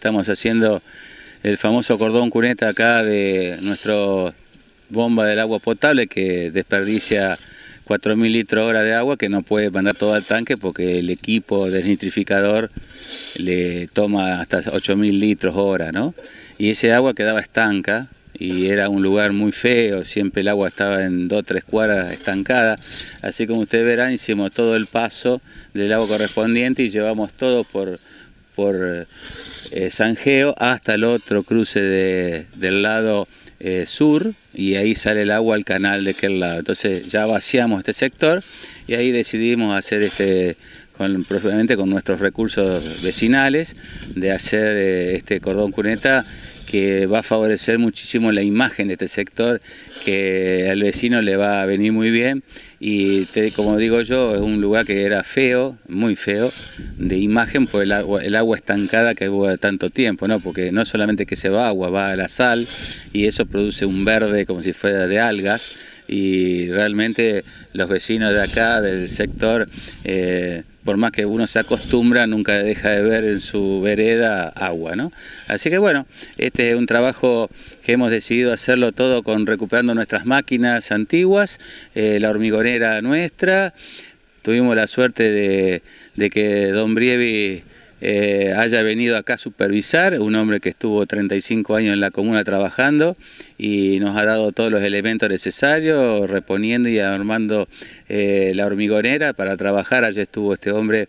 Estamos haciendo el famoso cordón cuneta acá de nuestra bomba del agua potable que desperdicia 4.000 litros hora de agua que no puede mandar todo al tanque porque el equipo desnitrificador le toma hasta 8.000 litros hora, ¿no? Y ese agua quedaba estanca y era un lugar muy feo, siempre el agua estaba en dos o tres cuadras estancada. Así como ustedes verán, hicimos todo el paso del agua correspondiente y llevamos todo por por eh, eh, Sanjeo hasta el otro cruce del lado eh, sur y ahí sale el agua al canal de aquel lado. Entonces ya vaciamos este sector y ahí decidimos hacer este, con, probablemente con nuestros recursos vecinales, de hacer este cordón cuneta que va a favorecer muchísimo la imagen de este sector, que al vecino le va a venir muy bien y como digo yo, es un lugar que era feo, muy feo, de imagen por el agua, estancada que hubo tanto tiempo, ¿no? porque no solamente que se va agua, va la sal y eso produce un verde como si fuera de algas y realmente los vecinos de acá, del sector, eh, por más que uno se acostumbra, nunca deja de ver en su vereda agua, ¿no? Así que bueno, este es un trabajo que hemos decidido hacerlo todo con recuperando nuestras máquinas antiguas, eh, la hormigonera nuestra. Tuvimos la suerte de, de que Don Brievi eh, haya venido acá a supervisar, un hombre que estuvo 35 años en la comuna trabajando y nos ha dado todos los elementos necesarios, reponiendo y armando eh, la hormigonera para trabajar. Allí estuvo este hombre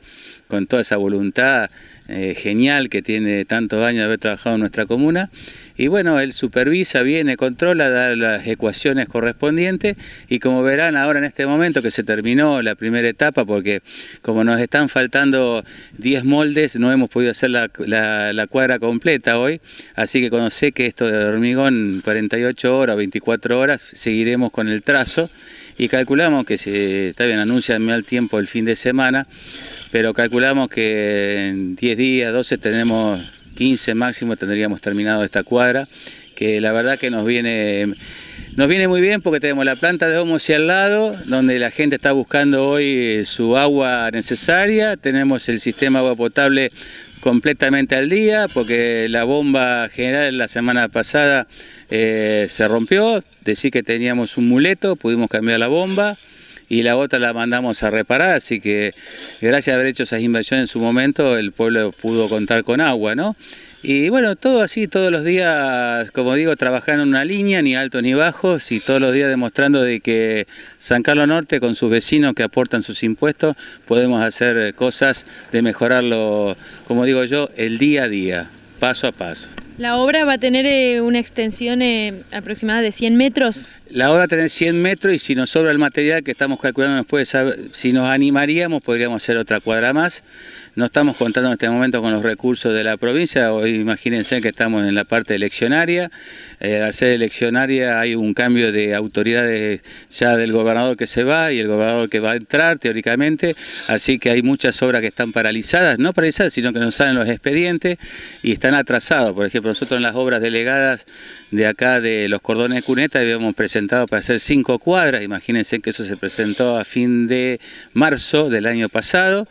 con toda esa voluntad eh, genial que tiene tantos años de haber trabajado en nuestra comuna. Y bueno, él supervisa, viene, controla, da las ecuaciones correspondientes y como verán ahora en este momento que se terminó la primera etapa porque como nos están faltando 10 moldes no hemos podido hacer la, cuadra completa hoy, así que conoce que esto de hormigón 48 horas, 24 horas, seguiremos con el trazo y calculamos que se está bien, el mal tiempo el fin de semana, pero calculamos que en 10 días días, 12 tenemos 15 máximo, tendríamos terminado esta cuadra, que la verdad que nos viene... Nos viene muy bien porque tenemos la planta de Homo hacia al lado, donde la gente está buscando hoy eh, su agua necesaria. Tenemos el sistema agua potable completamente al día, porque la bomba general la semana pasada eh, se rompió. decir que teníamos un muleto, pudimos cambiar la bomba y la otra la mandamos a reparar, así que gracias a haber hecho esas inversiones en su momento, el pueblo pudo contar con agua, ¿no? Y bueno, todo así, todos los días, como digo, trabajando en una línea, ni alto ni bajos, y todos los días demostrando de que San Carlos Norte, con sus vecinos que aportan sus impuestos, podemos hacer cosas de mejorarlo, como digo yo, el día a día, paso a paso. La obra va a tener eh, una extensión eh, aproximada de 100 metros. La obra tiene 100 metros y si nos sobra el material que estamos calculando, nos si nos animaríamos podríamos hacer otra cuadra más. No estamos contando en este momento con los recursos de la provincia, hoy imagínense que estamos en la parte eleccionaria. Eh, al ser eleccionaria hay un cambio de autoridades ya del gobernador que se va y el gobernador que va a entrar teóricamente, así que hay muchas obras que están paralizadas, no paralizadas, sino que no salen los expedientes y están atrasados. Por ejemplo, nosotros en las obras delegadas de acá de los cordones de cuneta debemos presentar para hacer cinco cuadras, imagínense que eso se presentó a fin de marzo del año pasado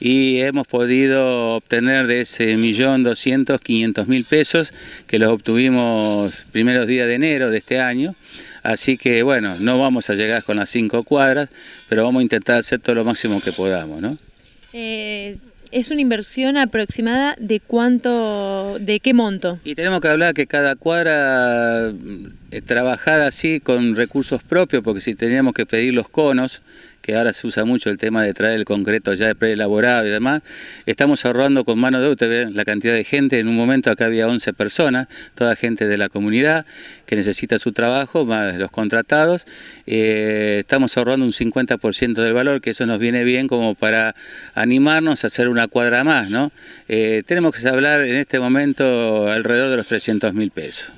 y hemos podido obtener de ese millón doscientos, quinientos mil pesos que los obtuvimos primeros días de enero de este año. Así que bueno, no vamos a llegar con las cinco cuadras, pero vamos a intentar hacer todo lo máximo que podamos, ¿no? Eh, ¿Es una inversión aproximada de cuánto, de qué monto? Y tenemos que hablar que cada cuadra mm, eh, trabajada así con recursos propios, porque si teníamos que pedir los conos, que ahora se usa mucho el tema de traer el concreto ya preelaborado y demás, estamos ahorrando con mano de obra la cantidad de gente. En un momento acá había 11 personas, toda gente de la comunidad que necesita su trabajo, más los contratados. Eh, estamos ahorrando un 50% del valor, que eso nos viene bien como para animarnos a hacer una cuadra más. ¿no? Eh, tenemos que hablar en este momento alrededor de los 300 mil pesos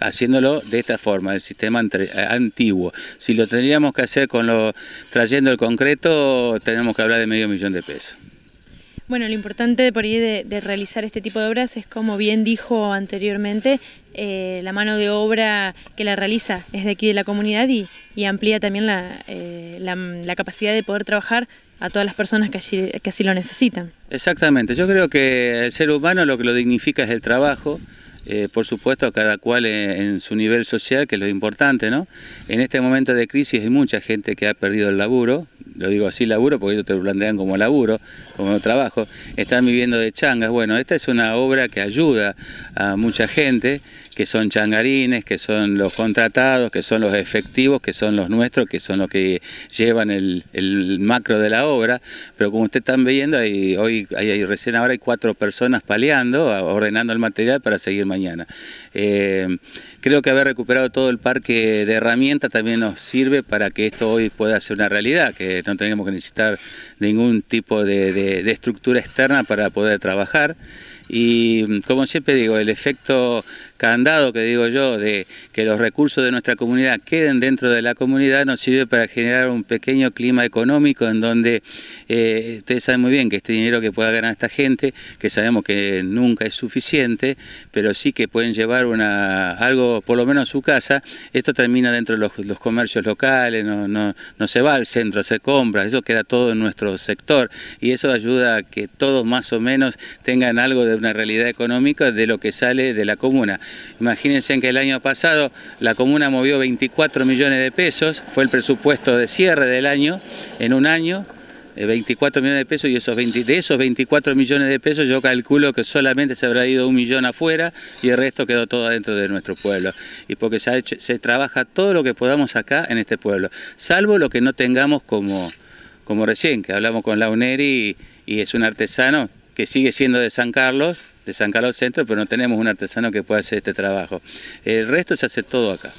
haciéndolo de esta forma, el sistema eh, antiguo. Si lo tendríamos que hacer con lo, trayendo el concreto, tenemos que hablar de medio millón de pesos. Bueno, lo importante por ahí de, realizar este tipo de obras es, como bien dijo anteriormente, eh, la mano de obra que la realiza es de aquí de la comunidad y, amplía también eh, la, capacidad de poder trabajar a todas las personas que, que así lo necesitan. Exactamente, yo creo que el ser humano lo que lo dignifica es el trabajo. Eh, por supuesto, cada cual eh, en, su nivel social, que es lo importante, ¿no? En este momento de crisis hay mucha gente que ha perdido el laburo, lo digo así laburo porque ellos te lo plantean como laburo, como trabajo, están viviendo de changas. Bueno, esta es una obra que ayuda a mucha gente que son changarines, que son los contratados, que son los efectivos, que son los nuestros, que son los que llevan el, macro de la obra. Pero como ustedes están viendo, hoy recién ahora hay cuatro personas paleando, ordenando el material para seguir mañana. Eh, creo que haber recuperado todo el parque de herramientas también nos sirve para que esto hoy pueda ser una realidad, que no tenemos que necesitar ningún tipo de estructura externa para poder trabajar y como siempre digo, el efecto candado que digo yo de que los recursos de nuestra comunidad queden dentro de la comunidad nos sirve para generar un pequeño clima económico en donde eh, ustedes saben muy bien que este dinero que pueda ganar esta gente, que sabemos que nunca es suficiente, pero sí que pueden llevar una, algo por lo menos su casa, esto termina dentro de los, comercios locales, no, se va al centro se compra eso queda todo en nuestro sector y eso ayuda a que todos más o menos tengan algo de de una realidad económica de lo que sale de la comuna. Imagínense que el año pasado la comuna movió 24 millones de pesos, fue el presupuesto de cierre del año, en un año, 24 eh, millones de pesos y de esos 24 millones de pesos yo calculo que solamente se habrá ido un millón afuera y el resto quedó todo adentro de nuestro pueblo. Y porque se, trabaja todo lo que podamos acá en este pueblo, salvo lo que no tengamos como, como recién, que hablamos con Launeri y es un artesano que sigue siendo de San Carlos, de San Carlos Centro, pero no tenemos un artesano que pueda hacer este trabajo. El resto se hace todo acá.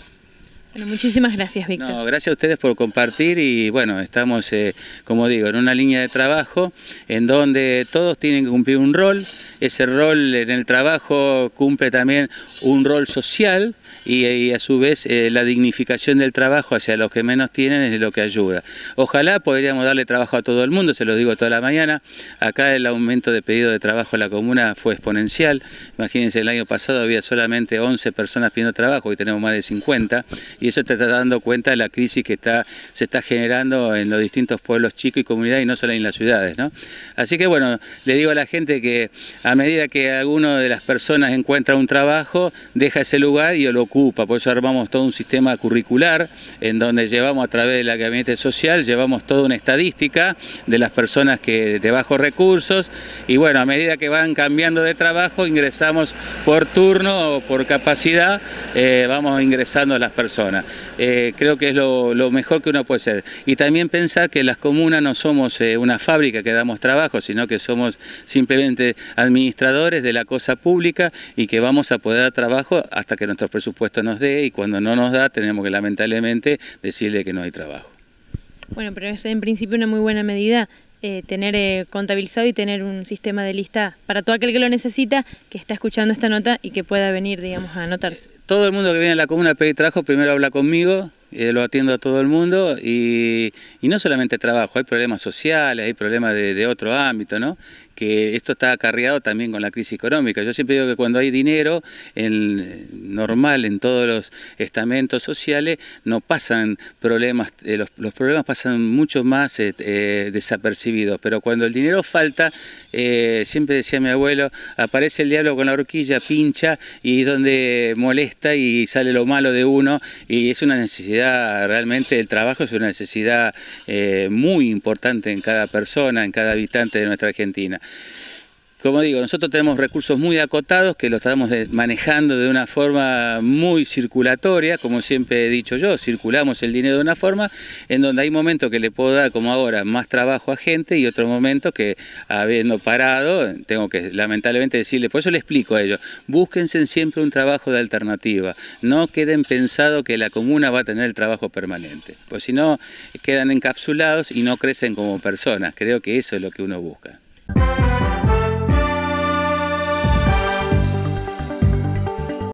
Bueno, muchísimas gracias, Víctor. gracias a ustedes por compartir y bueno, estamos, eh, como digo, en una línea de trabajo en donde todos tienen que cumplir un rol. Ese rol en el trabajo cumple también un rol social y, a su vez eh, la dignificación del trabajo hacia los que menos tienen es lo que ayuda. Ojalá podríamos darle trabajo a todo el mundo, se los digo toda la mañana. Acá el aumento de pedido de trabajo en la comuna fue exponencial. Imagínense, el año pasado había solamente 11 personas pidiendo trabajo, y tenemos más de 50 y eso te está dando cuenta de la crisis que está, se está generando en los distintos pueblos chicos y comunidades y no solo en las ciudades. ¿no? Así que bueno, le digo a la gente que a medida que alguno de las personas encuentra un trabajo, deja ese lugar y lo ocupa, por eso armamos todo un sistema curricular en donde llevamos a través de la gabinete social, llevamos toda una estadística de las personas que de bajos recursos y bueno, a medida que van cambiando de trabajo, ingresamos por turno o por capacidad, eh, vamos ingresando a las personas. Eh, creo que es lo, mejor que uno puede hacer. Y también pensar que las comunas no somos eh, una fábrica que damos trabajo, sino que somos simplemente administradores de la cosa pública y que vamos a poder dar trabajo hasta que nuestro presupuesto nos dé y cuando no nos da tenemos que lamentablemente decirle que no hay trabajo. Bueno, pero es en principio una muy buena medida. Eh, tener eh, contabilizado y tener un sistema de lista para todo aquel que lo necesita, que está escuchando esta nota y que pueda venir, digamos, a anotarse. Eh, todo el mundo que viene a la comuna de primero habla conmigo, eh, lo atiendo a todo el mundo y, no solamente trabajo, hay problemas sociales, hay problemas de, otro ámbito, ¿no? que esto está acarreado también con la crisis económica. Yo siempre digo que cuando hay dinero normal en todos los estamentos sociales, no pasan problemas, eh, los, problemas pasan mucho más eh, desapercibidos, pero cuando el dinero falta, siempre decía mi abuelo, aparece el diablo con la horquilla, pincha y es donde molesta y sale lo malo de uno y es una necesidad realmente el trabajo es una necesidad eh, muy importante en cada persona, en cada habitante de nuestra Argentina. Como digo, nosotros tenemos recursos muy acotados que los estamos manejando de una forma muy circulatoria, como siempre he dicho yo, circulamos el dinero de una forma en donde hay momentos que le puedo dar, como ahora, más trabajo a gente y otros momentos que, habiendo parado, tengo que lamentablemente decirle, por eso le explico a ellos, búsquense siempre un trabajo de alternativa, no queden pensado que la comuna va a tener el trabajo permanente, pues si no, quedan encapsulados y no crecen como personas, creo que eso es lo que uno busca.